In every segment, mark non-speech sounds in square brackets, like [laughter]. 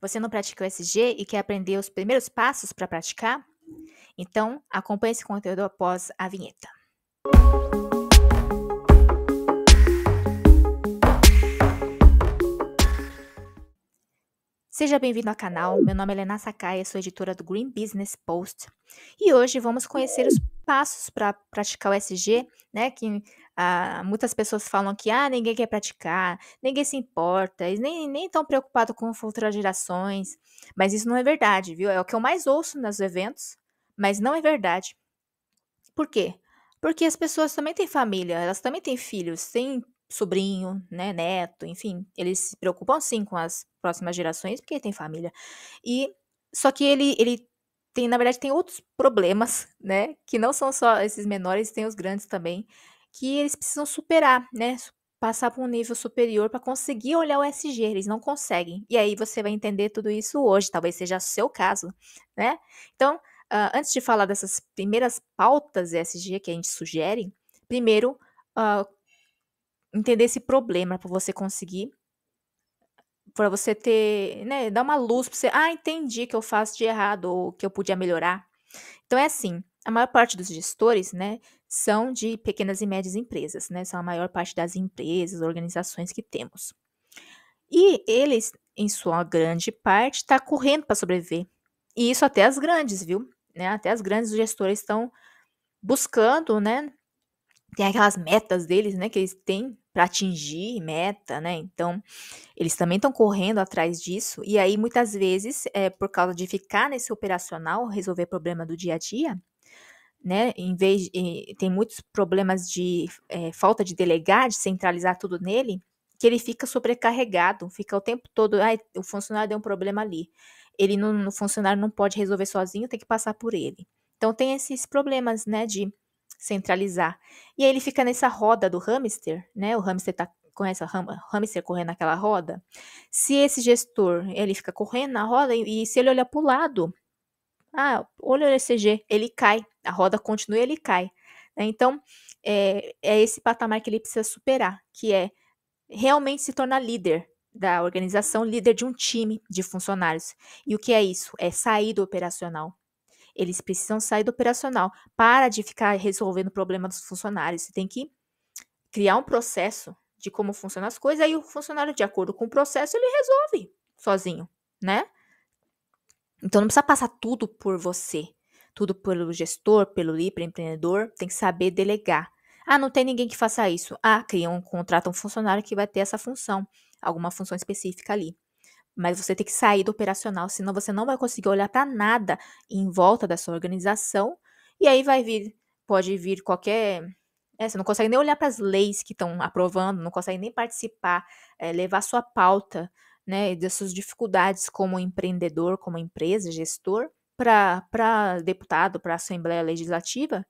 Você não pratica o SG e quer aprender os primeiros passos para praticar? Então, acompanhe esse conteúdo após a vinheta. Seja bem-vindo ao canal. Meu nome é Helena Sakai, sou editora do Green Business Post. E hoje vamos conhecer os passos para praticar o SG, né, que ah, muitas pessoas falam que ah, ninguém quer praticar, ninguém se importa, eles nem, nem tão preocupado com futuras gerações. Mas isso não é verdade, viu? É o que eu mais ouço nos eventos, mas não é verdade. Por quê? Porque as pessoas também têm família, elas também têm filhos, têm sobrinho, né, neto, enfim, eles se preocupam sim com as próximas gerações, porque tem família. E só que ele ele tem, na verdade, tem outros problemas, né, que não são só esses menores, tem os grandes também, que eles precisam superar, né? Passar para um nível superior para conseguir olhar o SG, eles não conseguem. E aí você vai entender tudo isso hoje, talvez seja o seu caso, né? Então, uh, antes de falar dessas primeiras pautas SG que a gente sugere, primeiro uh, entender esse problema para você conseguir para você ter, né, dar uma luz para você, ah, entendi que eu faço de errado ou que eu podia melhorar. Então é assim, a maior parte dos gestores, né, são de pequenas e médias empresas, né? São a maior parte das empresas, organizações que temos. E eles, em sua grande parte, está correndo para sobreviver. E isso até as grandes, viu? Né? Até as grandes gestoras estão buscando, né? Tem aquelas metas deles, né? Que eles têm para atingir meta, né? Então, eles também estão correndo atrás disso. E aí, muitas vezes, é, por causa de ficar nesse operacional, resolver problema do dia a dia, né? Em vez de, eh, tem muitos problemas de é, falta de delegar, de centralizar tudo nele, que ele fica sobrecarregado, fica o tempo todo, ah, o funcionário deu um problema ali. Ele não, o funcionário não pode resolver sozinho, tem que passar por ele. Então tem esses problemas, né, de centralizar. E aí ele fica nessa roda do hamster, né? O hamster tá com essa hamster correndo naquela roda. Se esse gestor, ele fica correndo na roda e, e se ele olhar para o lado, ah, olha o ECG, ele cai a roda continua e ele cai. Né? Então, é, é esse patamar que ele precisa superar, que é realmente se tornar líder da organização, líder de um time de funcionários. E o que é isso? É sair do operacional. Eles precisam sair do operacional. Para de ficar resolvendo o problema dos funcionários. Você tem que criar um processo de como funcionam as coisas, aí o funcionário, de acordo com o processo, ele resolve sozinho, né? Então não precisa passar tudo por você tudo pelo gestor, pelo líder, empreendedor, tem que saber delegar. Ah, não tem ninguém que faça isso. Ah, cria um contrato, um funcionário que vai ter essa função, alguma função específica ali. Mas você tem que sair do operacional, senão você não vai conseguir olhar para nada em volta da sua organização. E aí vai vir, pode vir qualquer é, você não consegue nem olhar para as leis que estão aprovando, não consegue nem participar, é, levar sua pauta, né, das suas dificuldades como empreendedor, como empresa, gestor, para deputado, para Assembleia Legislativa,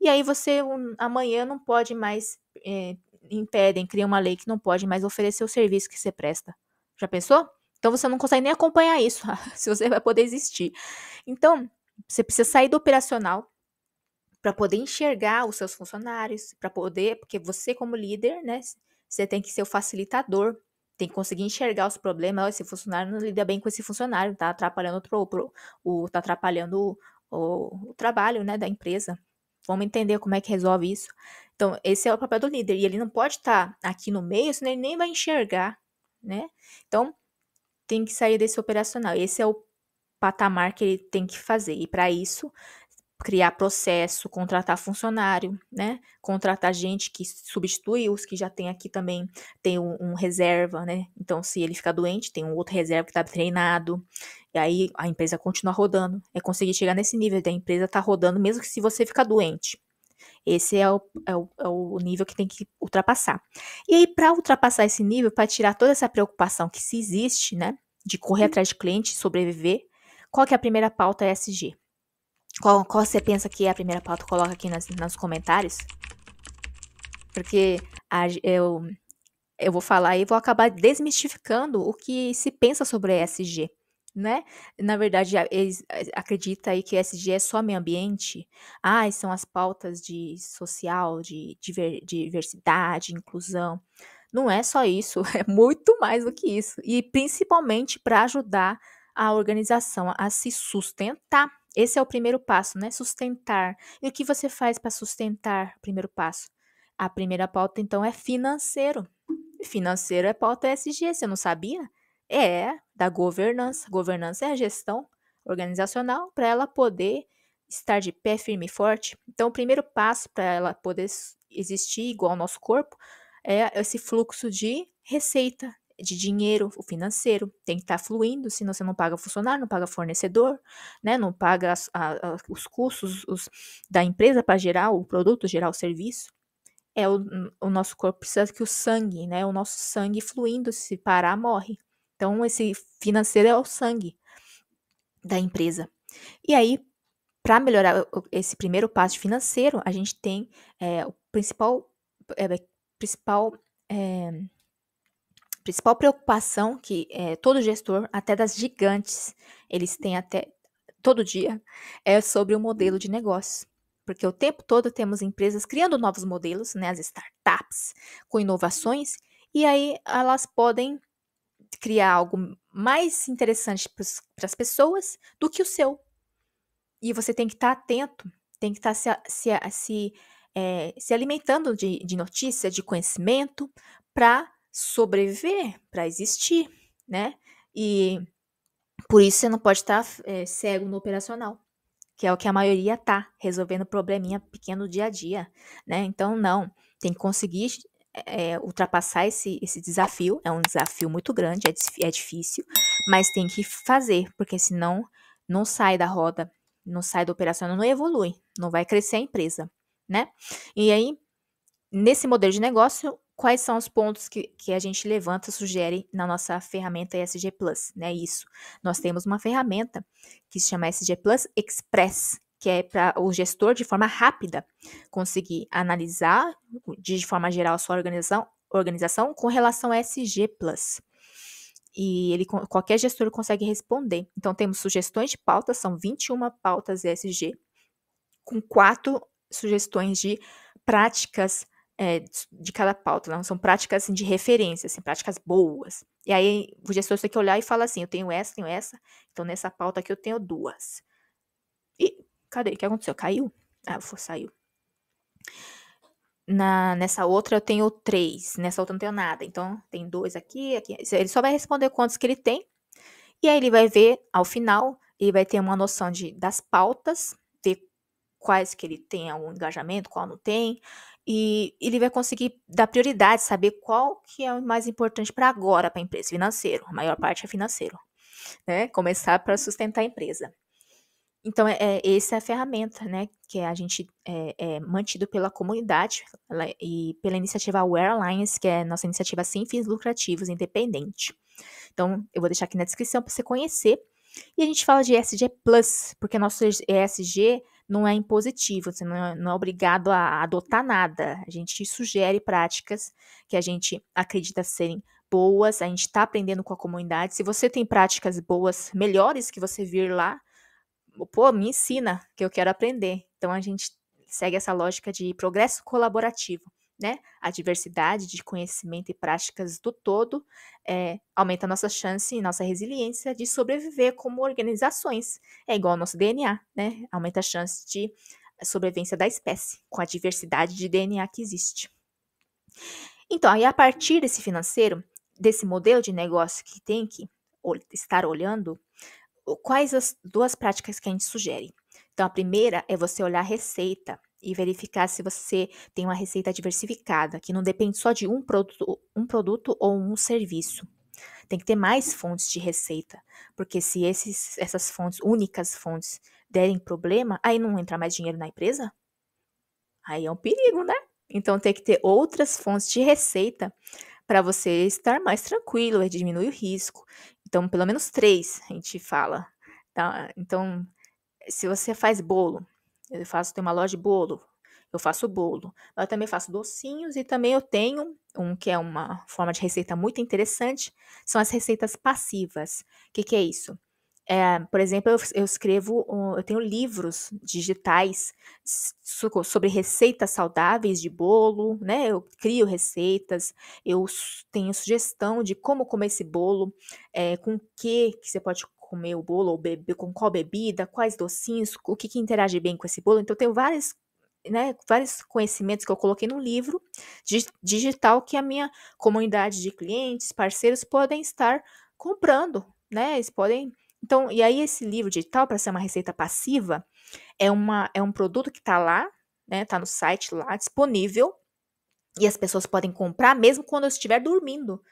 e aí você um, amanhã não pode mais, é, impedem, cria uma lei que não pode mais oferecer o serviço que você presta. Já pensou? Então você não consegue nem acompanhar isso, [laughs] se você vai poder existir. Então, você precisa sair do operacional para poder enxergar os seus funcionários, para poder, porque você como líder, né, você tem que ser o facilitador tem que conseguir enxergar os problemas. Esse funcionário não lida bem com esse funcionário, tá atrapalhando o, pro, o tá atrapalhando o, o trabalho, né, da empresa. Vamos entender como é que resolve isso. Então, esse é o papel do líder. E ele não pode estar tá aqui no meio, senão ele nem vai enxergar, né? Então, tem que sair desse operacional. Esse é o patamar que ele tem que fazer. E para isso, criar processo, contratar funcionário, né? Contratar gente que substitui os que já tem aqui também, tem um, um reserva, né? Então, se ele ficar doente, tem um outro reserva que está treinado, e aí a empresa continua rodando. É conseguir chegar nesse nível da empresa tá rodando, mesmo que se você ficar doente. Esse é o, é o, é o nível que tem que ultrapassar. E aí, para ultrapassar esse nível, para tirar toda essa preocupação que se existe, né? De correr uhum. atrás de cliente, sobreviver, qual que é a primeira pauta ESG? É qual, qual você pensa que é a primeira pauta? Coloca aqui nas, nos comentários. Porque a, eu, eu vou falar e vou acabar desmistificando o que se pensa sobre ESG, né? Na verdade, eles acredita aí que ESG é só meio ambiente. Ah, são as pautas de social, de diver, diversidade, inclusão. Não é só isso, [laughs] é muito mais do que isso. E principalmente para ajudar a organização a se sustentar esse é o primeiro passo, né? Sustentar. E o que você faz para sustentar o primeiro passo? A primeira pauta, então, é financeiro. financeiro é pauta SG, você não sabia? É, da governança. Governança é a gestão organizacional para ela poder estar de pé firme e forte. Então, o primeiro passo para ela poder existir igual ao nosso corpo é esse fluxo de receita, de dinheiro, o financeiro, tem que estar tá fluindo, senão você não paga funcionário, não paga fornecedor, né, não paga as, a, a, os custos os, da empresa para gerar o produto, gerar o serviço. É o, o nosso corpo precisa que o sangue, né, o nosso sangue fluindo, se parar, morre. Então, esse financeiro é o sangue da empresa. E aí, para melhorar esse primeiro passo financeiro, a gente tem é, o principal, é, principal é, principal preocupação que é, todo gestor, até das gigantes, eles têm até todo dia, é sobre o modelo de negócio. Porque o tempo todo temos empresas criando novos modelos, né, as startups, com inovações, e aí elas podem criar algo mais interessante para as pessoas do que o seu. E você tem que estar tá atento, tem que estar se, se, se, é, se alimentando de, de notícia, de conhecimento, para sobreviver, para existir, né? E por isso você não pode estar tá, é, cego no operacional, que é o que a maioria tá, resolvendo probleminha pequeno dia a dia, né? Então, não, tem que conseguir é, ultrapassar esse, esse desafio, é um desafio muito grande, é, é difícil, mas tem que fazer, porque senão não sai da roda, não sai do operacional, não evolui, não vai crescer a empresa, né? E aí, nesse modelo de negócio, quais são os pontos que, que a gente levanta, sugere na nossa ferramenta SG Plus, né? Isso. Nós temos uma ferramenta que se chama SG Plus Express, que é para o gestor, de forma rápida, conseguir analisar de forma geral a sua organização, organização com relação a SG Plus. E ele, qualquer gestor consegue responder. Então, temos sugestões de pautas, são 21 pautas ESG, com quatro sugestões de práticas é, de cada pauta, não né? são práticas assim, de referência, assim, práticas boas. E aí o gestor tem que olhar e falar assim: eu tenho essa, tenho essa, então nessa pauta aqui eu tenho duas. E cadê? O que aconteceu? Caiu? Ah, foi, saiu. Na, nessa outra eu tenho três, nessa outra não tenho nada. Então tem dois aqui, aqui. Ele só vai responder quantos que ele tem. E aí ele vai ver, ao final, ele vai ter uma noção de, das pautas quais que ele tem algum engajamento, qual não tem, e ele vai conseguir dar prioridade, saber qual que é o mais importante para agora para a empresa, financeiro, a maior parte é financeiro, né? Começar para sustentar a empresa. Então, é, é, essa é a ferramenta, né? Que a gente é, é mantido pela comunidade ela, e pela iniciativa Aware Alliance, que é nossa iniciativa sem fins lucrativos, independente. Então, eu vou deixar aqui na descrição para você conhecer. E a gente fala de ESG Plus, porque nosso ESG não é impositivo, você não é, não é obrigado a adotar nada. A gente sugere práticas que a gente acredita serem boas, a gente está aprendendo com a comunidade. Se você tem práticas boas, melhores que você vir lá, pô, me ensina, que eu quero aprender. Então a gente segue essa lógica de progresso colaborativo né? A diversidade de conhecimento e práticas do todo é, aumenta nossa chance e nossa resiliência de sobreviver como organizações. É igual ao nosso DNA, né? Aumenta a chance de sobrevivência da espécie com a diversidade de DNA que existe. Então, aí a partir desse financeiro, desse modelo de negócio que tem que estar olhando, quais as duas práticas que a gente sugere? Então, a primeira é você olhar a receita e verificar se você tem uma receita diversificada, que não depende só de um produto, um produto ou um serviço. Tem que ter mais fontes de receita, porque se esses, essas fontes, únicas fontes, derem problema, aí não entra mais dinheiro na empresa? Aí é um perigo, né? Então tem que ter outras fontes de receita para você estar mais tranquilo, e é diminuir o risco. Então, pelo menos três, a gente fala. Tá? Então, se você faz bolo, eu faço, tem uma loja de bolo, eu faço bolo. Eu também faço docinhos e também eu tenho um que é uma forma de receita muito interessante, são as receitas passivas. O que, que é isso? É, por exemplo, eu, eu, escrevo, eu tenho livros digitais sobre receitas saudáveis de bolo, né? Eu crio receitas, eu tenho sugestão de como comer esse bolo, é, com que que você pode comer o bolo ou beber com qual bebida, quais docinhos, o que, que interage bem com esse bolo. Então, tenho várias né, vários conhecimentos que eu coloquei no livro digital que a minha comunidade de clientes, parceiros podem estar comprando, né? Eles podem. Então, e aí esse livro digital para ser uma receita passiva é uma é um produto que está lá, né? está no site lá disponível e as pessoas podem comprar mesmo quando eu estiver dormindo.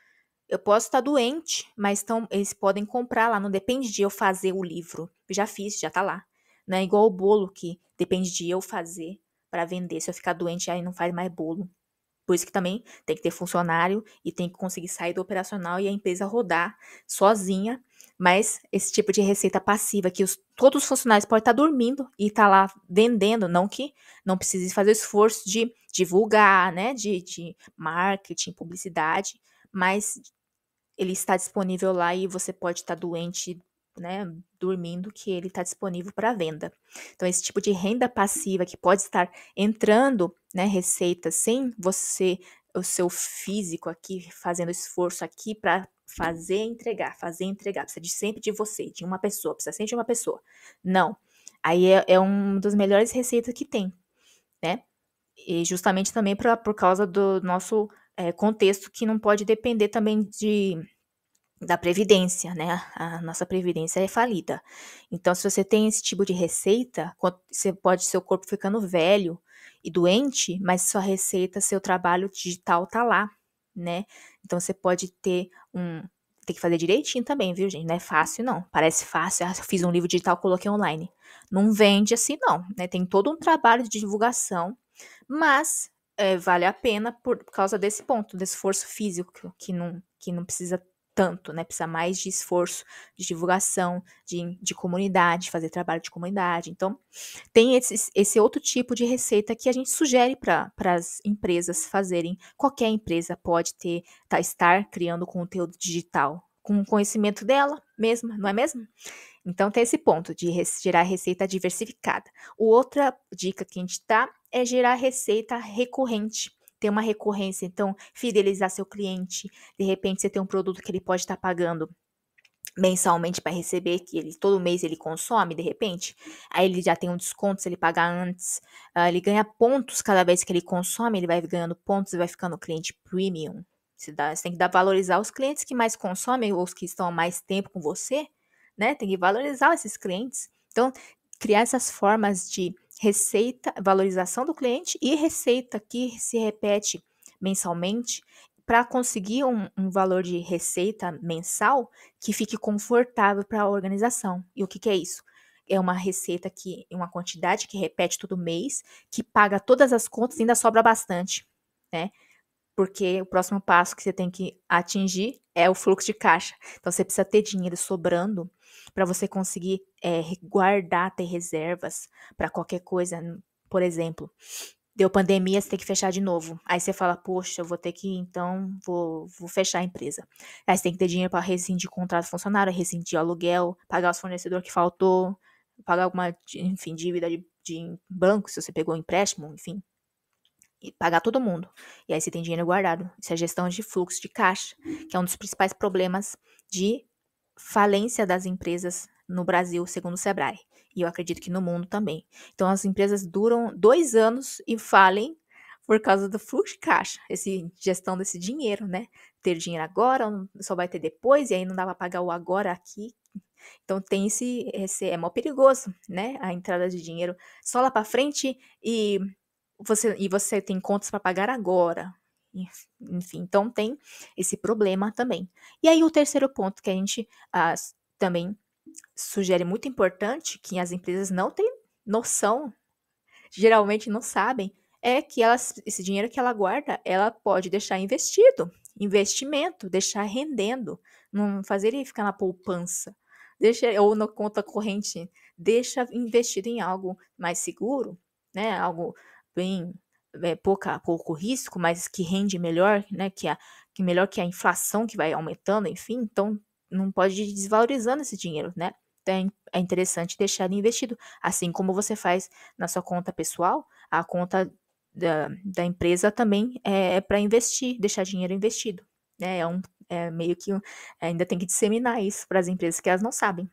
Eu posso estar doente, mas tão, eles podem comprar lá, não depende de eu fazer o livro. já fiz, já tá lá. Né? Igual o bolo que depende de eu fazer para vender. Se eu ficar doente, aí não faz mais bolo. Por isso que também tem que ter funcionário e tem que conseguir sair do operacional e a empresa rodar sozinha. Mas esse tipo de receita passiva que os, todos os funcionários podem estar dormindo e estar tá lá vendendo, não que não precise fazer esforço de divulgar, né, de, de marketing, publicidade, mas ele está disponível lá e você pode estar tá doente, né, dormindo, que ele está disponível para venda. Então, esse tipo de renda passiva que pode estar entrando, né, receita sem você, o seu físico aqui, fazendo esforço aqui para fazer entregar, fazer entregar. Precisa de sempre de você, de uma pessoa, precisa sempre de uma pessoa. Não. Aí é, é uma das melhores receitas que tem, né? E justamente também pra, por causa do nosso é, contexto que não pode depender também de da previdência, né? A nossa previdência é falida. Então, se você tem esse tipo de receita, você pode seu corpo ficando velho e doente, mas sua receita, seu trabalho digital tá lá, né? Então, você pode ter um tem que fazer direitinho também, viu, gente? Não é fácil, não. Parece fácil. Ah, fiz um livro digital, coloquei online. Não vende assim, não. Né? Tem todo um trabalho de divulgação, mas é, vale a pena por, causa desse ponto, do esforço físico, que não, que não precisa tanto, né? Precisa mais de esforço, de divulgação, de, de comunidade, fazer trabalho de comunidade. Então, tem esse, esse outro tipo de receita que a gente sugere para as empresas fazerem. Qualquer empresa pode ter, tá, estar criando conteúdo digital com o conhecimento dela mesma, não é mesmo? Então, tem esse ponto de gerar receita diversificada. Outra dica que a gente tá é gerar receita recorrente ter uma recorrência, então fidelizar seu cliente. De repente você tem um produto que ele pode estar tá pagando mensalmente para receber, que ele todo mês ele consome, de repente, aí ele já tem um desconto se ele pagar antes, uh, ele ganha pontos cada vez que ele consome, ele vai ganhando pontos e vai ficando cliente premium. Você, dá, você tem que dar, valorizar os clientes que mais consomem ou os que estão há mais tempo com você, né? Tem que valorizar esses clientes. Então, criar essas formas de receita, valorização do cliente e receita que se repete mensalmente para conseguir um, um, valor de receita mensal que fique confortável para a organização. E o que, que é isso? É uma receita que, uma quantidade que repete todo mês, que paga todas as contas e ainda sobra bastante, né? porque o próximo passo que você tem que atingir é o fluxo de caixa. Então você precisa ter dinheiro sobrando para você conseguir é, guardar, ter reservas para qualquer coisa. Por exemplo, deu pandemia, você tem que fechar de novo. Aí você fala, poxa, eu vou ter que, então, vou, vou fechar a empresa. Aí você tem que ter dinheiro para rescindir contrato funcionário, rescindir aluguel, pagar os fornecedores que faltou, pagar alguma, enfim, dívida de, de banco, se você pegou empréstimo, enfim, e pagar todo mundo. E aí você tem dinheiro guardado. Isso é gestão de fluxo de caixa, que é um dos principais problemas de falência das empresas no Brasil, segundo o Sebrae. E eu acredito que no mundo também. Então as empresas duram dois anos e falem por causa do fluxo de caixa, esse gestão desse dinheiro, né? Ter dinheiro agora, só vai ter depois, e aí não dá para pagar o agora aqui. Então tem esse, esse é mó perigoso, né? A entrada de dinheiro só lá para frente e você e você tem contas para pagar agora. Enfim, então tem esse problema também. E aí o terceiro ponto que a gente ah, também sugere muito importante, que as empresas não têm noção, geralmente não sabem, é que elas, esse dinheiro que ela guarda, ela pode deixar investido, investimento, deixar rendendo, não fazer ele ficar na poupança, deixa ou na conta corrente, deixa investido em algo mais seguro, né? Algo bem é, pouca, pouco risco, mas que rende melhor, né? Que, a, que melhor que a inflação que vai aumentando, enfim, então não pode ir desvalorizando esse dinheiro, né? Então é, é interessante deixar ele investido, assim como você faz na sua conta pessoal, a conta da, da empresa também é, é para investir, deixar dinheiro investido. Né? É, um, é meio que um, ainda tem que disseminar isso para as empresas que elas não sabem.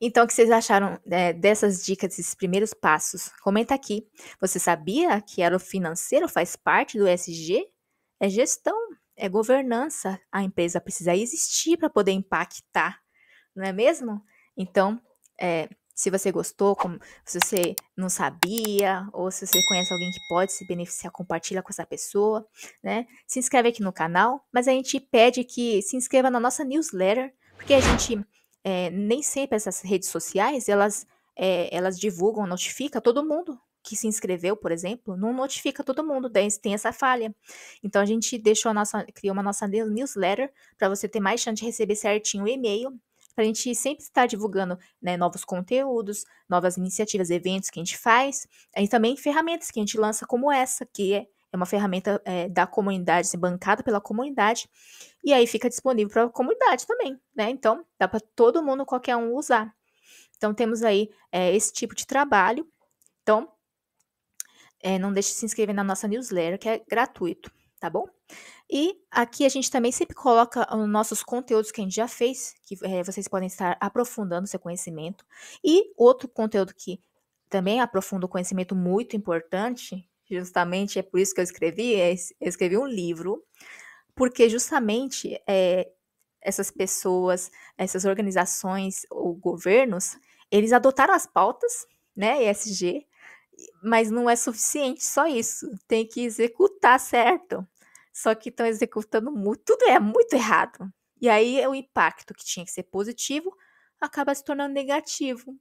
Então, o que vocês acharam é, dessas dicas, desses primeiros passos? Comenta aqui. Você sabia que era o financeiro faz parte do SG? É gestão, é governança. A empresa precisa existir para poder impactar, não é mesmo? Então, é, se você gostou, como, se você não sabia, ou se você conhece alguém que pode se beneficiar, compartilha com essa pessoa, né? Se inscreve aqui no canal, mas a gente pede que se inscreva na nossa newsletter, porque a gente é, nem sempre essas redes sociais elas, é, elas divulgam, notificam todo mundo que se inscreveu, por exemplo, não notifica todo mundo, tem essa falha. Então a gente deixou a nossa, criou uma nossa newsletter para você ter mais chance de receber certinho o e-mail para a gente sempre estar divulgando né, novos conteúdos, novas iniciativas, eventos que a gente faz, e também ferramentas que a gente lança como essa, que é é uma ferramenta é, da comunidade, assim, bancada pela comunidade, e aí fica disponível para a comunidade também, né? Então, dá para todo mundo, qualquer um usar. Então, temos aí é, esse tipo de trabalho. Então, é, não deixe de se inscrever na nossa newsletter, que é gratuito, tá bom? E aqui a gente também sempre coloca os ah, nossos conteúdos que a gente já fez, que é, vocês podem estar aprofundando seu conhecimento. E outro conteúdo que também aprofunda o conhecimento muito importante, Justamente é por isso que eu escrevi, eu escrevi um livro, porque justamente é, essas pessoas, essas organizações ou governos, eles adotaram as pautas, né, ESG, mas não é suficiente só isso, tem que executar certo. Só que estão executando muito, tudo é muito errado. E aí o impacto que tinha que ser positivo acaba se tornando negativo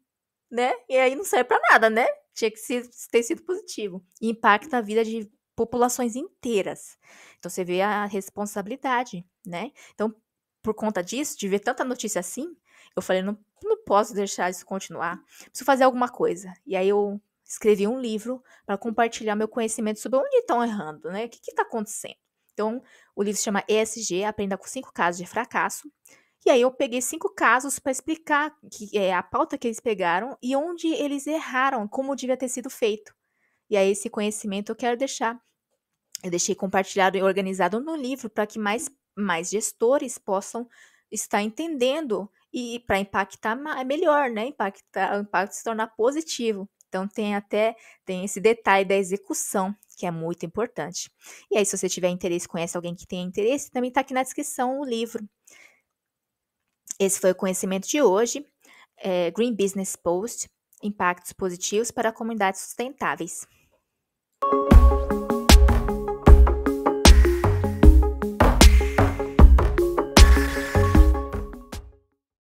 né? E aí não serve para nada, né? Tinha que ser, ter sido positivo. E impacta a vida de populações inteiras. Então você vê a responsabilidade, né? Então, por conta disso, de ver tanta notícia assim, eu falei, não, não posso deixar isso continuar. Preciso fazer alguma coisa. E aí eu escrevi um livro para compartilhar meu conhecimento sobre onde estão errando, né? O que está acontecendo? Então, o livro se chama ESG, Aprenda com Cinco Casos de Fracasso. E aí eu peguei cinco casos para explicar que, é, a pauta que eles pegaram e onde eles erraram, como devia ter sido feito. E aí esse conhecimento eu quero deixar. Eu deixei compartilhado e organizado no livro para que mais, mais gestores possam estar entendendo e para impactar é melhor, né? Impactar, o impacto se tornar positivo. Então tem até tem esse detalhe da execução que é muito importante. E aí se você tiver interesse, conhece alguém que tenha interesse, também está aqui na descrição o livro. Esse foi o conhecimento de hoje. É, Green Business Post: Impactos positivos para comunidades sustentáveis.